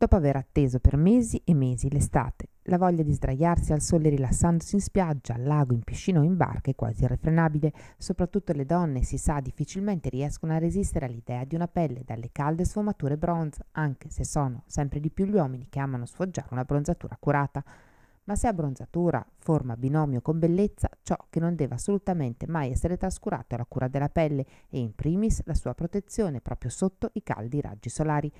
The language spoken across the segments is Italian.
Dopo aver atteso per mesi e mesi l'estate, la voglia di sdraiarsi al sole rilassandosi in spiaggia, al lago, in piscina o in barca è quasi irrefrenabile. Soprattutto le donne, si sa, difficilmente riescono a resistere all'idea di una pelle dalle calde sfumature bronze, anche se sono sempre di più gli uomini che amano sfoggiare una bronzatura curata. Ma se abbronzatura forma binomio con bellezza, ciò che non deve assolutamente mai essere trascurato è la cura della pelle e in primis la sua protezione proprio sotto i caldi raggi solari.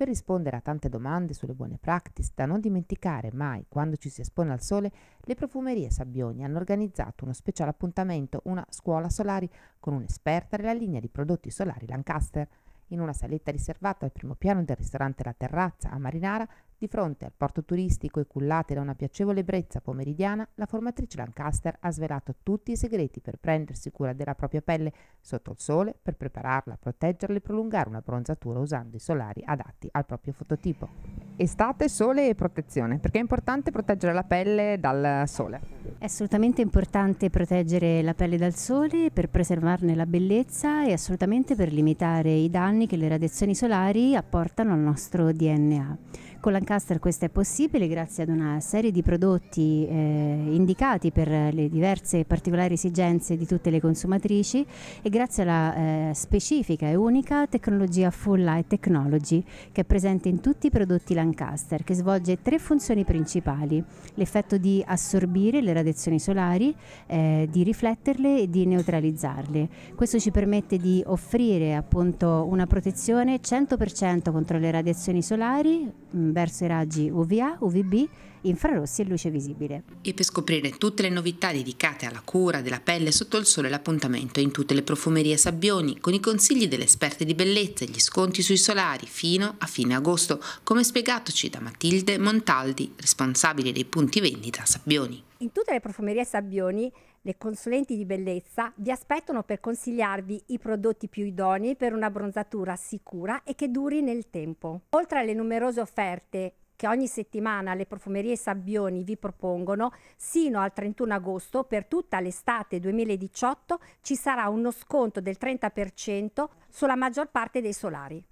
Per rispondere a tante domande sulle buone practice da non dimenticare mai quando ci si espone al sole, le profumerie Sabbioni hanno organizzato uno speciale appuntamento, una scuola solari, con un'esperta della linea di prodotti solari Lancaster. In una saletta riservata al primo piano del ristorante La Terrazza a Marinara di fronte al porto turistico e cullate da una piacevole brezza pomeridiana, la formatrice Lancaster ha svelato tutti i segreti per prendersi cura della propria pelle sotto il sole, per prepararla, proteggerla e prolungare una bronzatura usando i solari adatti al proprio fototipo. Estate, sole e protezione, perché è importante proteggere la pelle dal sole. È assolutamente importante proteggere la pelle dal sole per preservarne la bellezza e assolutamente per limitare i danni che le radiazioni solari apportano al nostro DNA. Con Lancaster questo è possibile grazie ad una serie di prodotti eh, indicati per le diverse e particolari esigenze di tutte le consumatrici e grazie alla eh, specifica e unica tecnologia Full Light Technology che è presente in tutti i prodotti Lancaster che svolge tre funzioni principali, l'effetto di assorbire le radiazioni solari, eh, di rifletterle e di neutralizzarle. Questo ci permette di offrire appunto una protezione 100% contro le radiazioni solari mh, mm, verso i raggi UVA, UVB, infrarossi e luce visibile. E per scoprire tutte le novità dedicate alla cura della pelle sotto il sole l'appuntamento è in tutte le profumerie Sabbioni con i consigli delle esperte di bellezza e gli sconti sui solari fino a fine agosto, come spiegatoci da Matilde Montaldi, responsabile dei punti vendita Sabbioni. In tutte le profumerie Sabbioni, le consulenti di bellezza vi aspettano per consigliarvi i prodotti più idonei per una bronzatura sicura e che duri nel tempo. Oltre alle numerose offerte che ogni settimana le profumerie Sabbioni vi propongono, sino al 31 agosto per tutta l'estate 2018 ci sarà uno sconto del 30% sulla maggior parte dei solari.